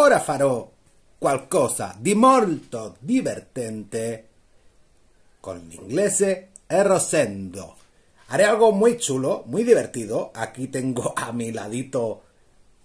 ora farò qualcosa di molto divertente. Con l'inglese e Rosendo. Haré algo muy chulo, muy divertido. Aquí tengo a mi ladito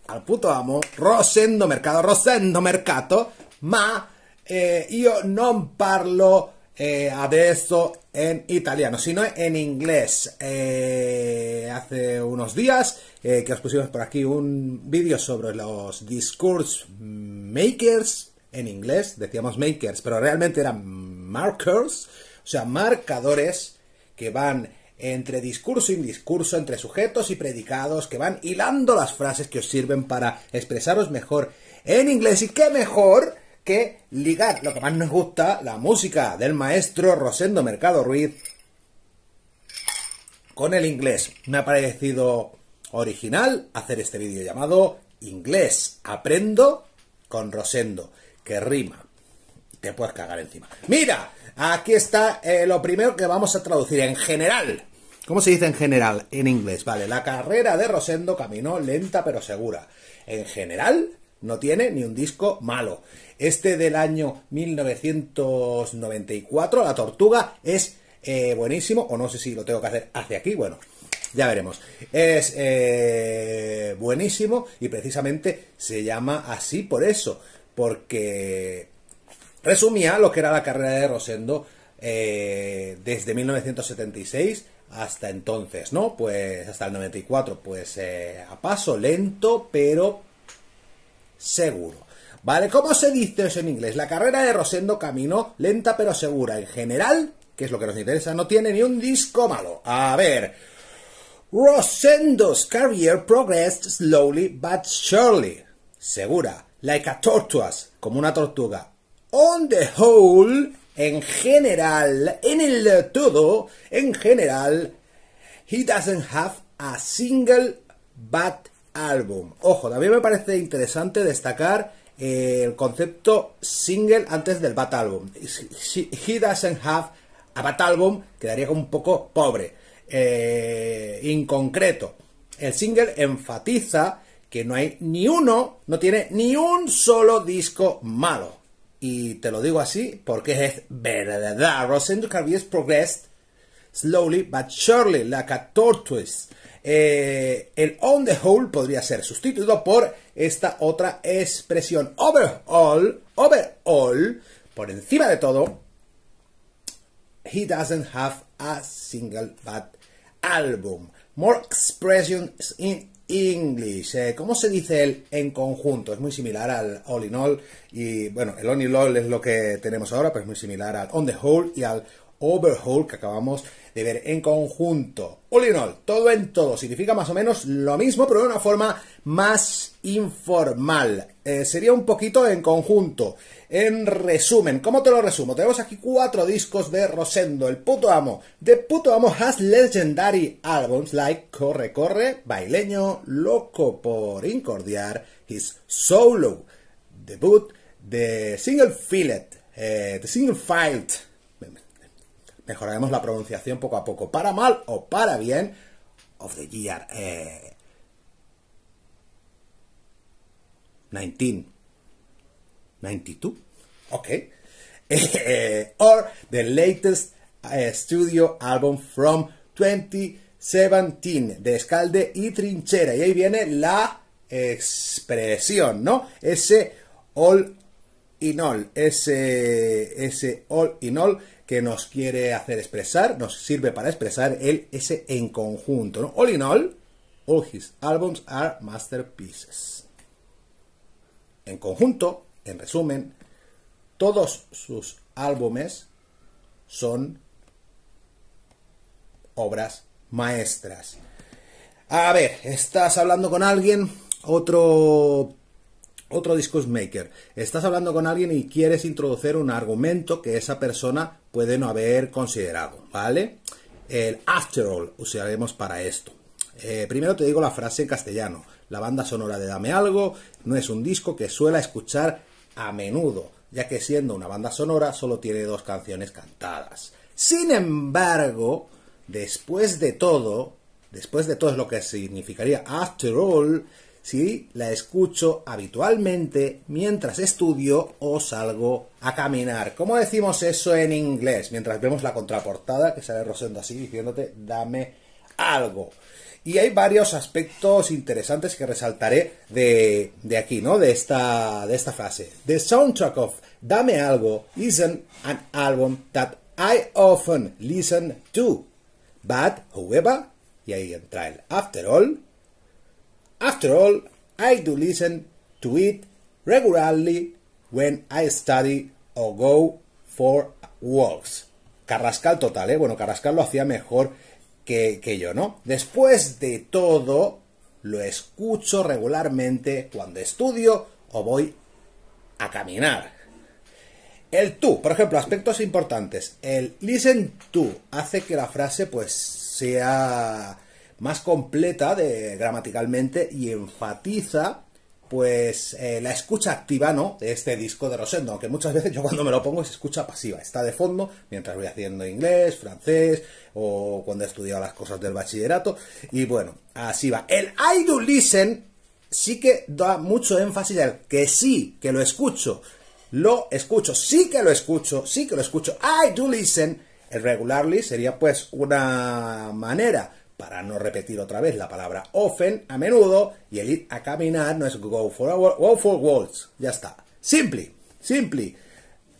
al puto amo, Rosendo Mercado, Rosendo Mercado, ma yo eh, io non parlo eh, adesso en italiano, sino en inglés. Eh, hace unos días eh, que os pusimos por aquí un vídeo sobre los discourse makers en inglés, decíamos makers, pero realmente eran markers, o sea, marcadores que van entre discurso y discurso, entre sujetos y predicados, que van hilando las frases que os sirven para expresaros mejor en inglés y qué mejor que ligar lo que más nos gusta, la música del maestro Rosendo Mercado Ruiz, con el inglés. Me ha parecido original hacer este vídeo llamado Inglés Aprendo con Rosendo, que rima. Te puedes cagar encima. Mira, aquí está eh, lo primero que vamos a traducir en general. ¿Cómo se dice en general en inglés? Vale, la carrera de Rosendo caminó lenta pero segura. En general, no tiene ni un disco malo. Este del año 1994, La Tortuga, es eh, buenísimo. O no sé si lo tengo que hacer hacia aquí. Bueno, ya veremos. Es eh, buenísimo y precisamente se llama así por eso. Porque resumía lo que era la carrera de Rosendo eh, desde 1976 hasta entonces, ¿no? Pues hasta el 94, pues a paso lento, pero seguro. ¿Vale? ¿Cómo se dice eso en inglés? La carrera de Rosendo camino lenta pero segura. En general, que es lo que nos interesa, no tiene ni un disco malo. A ver. Rosendo's career progressed slowly but surely. Segura. Like a tortoise. Como una tortuga. On the whole, en general, en el todo, en general, he doesn't have a single bad álbum. Ojo, también me parece interesante destacar eh, el concepto single antes del Bat Album. He doesn't have a Bat Album quedaría como un poco pobre, eh, En inconcreto. El single enfatiza que no hay ni uno, no tiene ni un solo disco malo. Y te lo digo así porque es verdad. Rosendo carvies, progressed slowly but surely, like a tortoise. Eh, el on the whole podría ser sustituido por esta otra expresión. Overall, overall, por encima de todo, he doesn't have a single bad album. More expressions in English. Eh, ¿Cómo se dice el en conjunto? Es muy similar al all in all. Y bueno, el on in all es lo que tenemos ahora, pero es muy similar al on the whole y al Overhaul que acabamos de ver en conjunto. All in all, todo en todo, significa más o menos lo mismo, pero de una forma más informal. Eh, sería un poquito en conjunto. En resumen, ¿cómo te lo resumo? Tenemos aquí cuatro discos de Rosendo, el puto amo. The puto amo has legendary albums like Corre, corre, Baileño, Loco por Incordiar, His Solo, Debut, The Single Fillet, eh, The Single Filed, mejoraremos la pronunciación poco a poco, para mal o para bien, of the year eh, 1992, ok, eh, or the latest eh, studio album from 2017, de Escalde y Trinchera, y ahí viene la expresión, ¿no? Ese all in all, ese, ese all in all que nos quiere hacer expresar, nos sirve para expresar el ese en conjunto. ¿no? All in all, all his albums are masterpieces. En conjunto, en resumen, todos sus álbumes son obras maestras. A ver, estás hablando con alguien, otro otro maker. Estás hablando con alguien y quieres introducir un argumento que esa persona puede no haber considerado, ¿vale? El after all usaremos para esto. Eh, primero te digo la frase en castellano. La banda sonora de Dame Algo no es un disco que suela escuchar a menudo, ya que siendo una banda sonora solo tiene dos canciones cantadas. Sin embargo, después de todo, después de todo es lo que significaría after all, si la escucho habitualmente mientras estudio o salgo a caminar. ¿Cómo decimos eso en inglés? Mientras vemos la contraportada que sale Rosendo así diciéndote dame algo. Y hay varios aspectos interesantes que resaltaré de, aquí, ¿no? De esta, de esta frase. The soundtrack of Dame Algo isn't an album that I often listen to. But, however, y ahí entra el after all, After all, I do listen to it regularly when I study or go for walks. Carrascal total, ¿eh? Bueno, Carrascal lo hacía mejor que, que yo, ¿no? Después de todo, lo escucho regularmente cuando estudio o voy a caminar. El tú, por ejemplo, aspectos importantes. El listen to hace que la frase pues sea más completa de, gramaticalmente y enfatiza pues eh, la escucha activa, ¿no? De este disco de Rosendo, aunque muchas veces yo cuando me lo pongo es escucha pasiva, está de fondo mientras voy haciendo inglés, francés o cuando he estudiado las cosas del bachillerato y bueno, así va. El I do listen sí que da mucho énfasis al que sí, que lo escucho, lo escucho, sí que lo escucho, sí que lo escucho. I do listen, el regularly sería pues una manera para no repetir otra vez la palabra often a menudo y el ir a caminar no es go for, a for Ya está. Simply, simple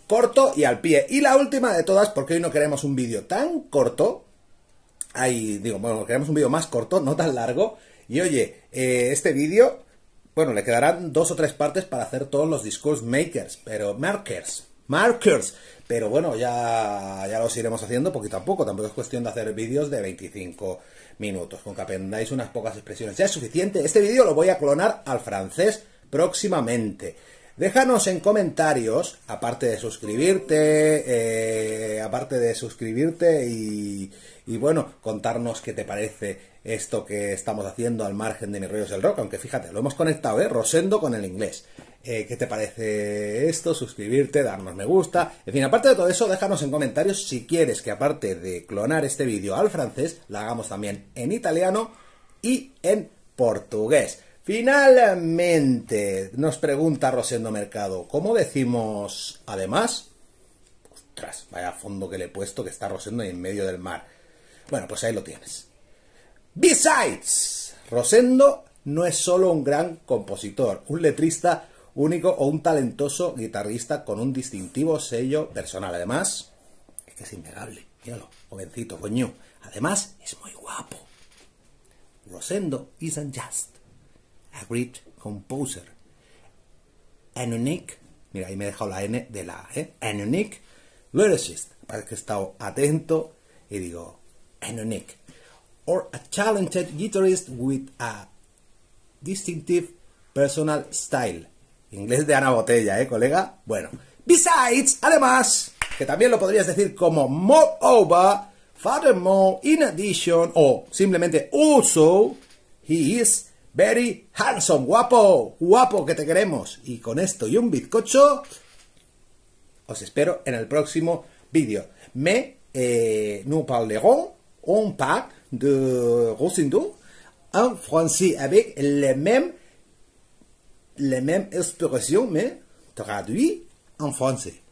Corto y al pie. Y la última de todas, porque hoy no queremos un vídeo tan corto. Ahí digo, bueno, queremos un vídeo más corto, no tan largo. Y oye, eh, este vídeo, bueno, le quedarán dos o tres partes para hacer todos los discourse makers, pero markers, markers. Pero bueno, ya, ya los iremos haciendo poquito a poco. Tampoco es cuestión de hacer vídeos de 25 minutos. Con que aprendáis unas pocas expresiones ya es suficiente. Este vídeo lo voy a clonar al francés próximamente. Déjanos en comentarios, aparte de suscribirte, eh, aparte de suscribirte y, y, bueno, contarnos qué te parece esto que estamos haciendo al margen de mis rollos del rock, aunque fíjate, lo hemos conectado, ¿eh? Rosendo con el inglés. Eh, qué te parece esto, suscribirte, darnos me gusta. En fin, aparte de todo eso, déjanos en comentarios si quieres que aparte de clonar este vídeo al francés, la hagamos también en italiano y en portugués. Finalmente, nos pregunta Rosendo Mercado, ¿cómo decimos además? Ostras, vaya fondo que le he puesto que está Rosendo en medio del mar. Bueno, pues ahí lo tienes. Besides, Rosendo no es solo un gran compositor, un letrista único o un talentoso guitarrista con un distintivo sello personal. Además, es que es innegable, míralo, jovencito, coño. Además, es muy guapo. Rosendo isn't just a great composer. An mira, ahí me he dejado la N de la A, ¿eh? An unique lyricist. Parece que he estado atento y digo, an unique. Or a talented guitarist with a distinctive personal style. Inglés de Ana Botella, ¿eh, colega? Bueno. Besides, además, que también lo podrías decir como moreover, furthermore, in addition, o simplemente also, he is very handsome, guapo, guapo que te queremos. Y con esto y un bizcocho, os espero en el próximo vídeo. Me eh, nous parlerons un pack de Rosendo en français avec les mêmes les mêmes expressions, mais traduit en français.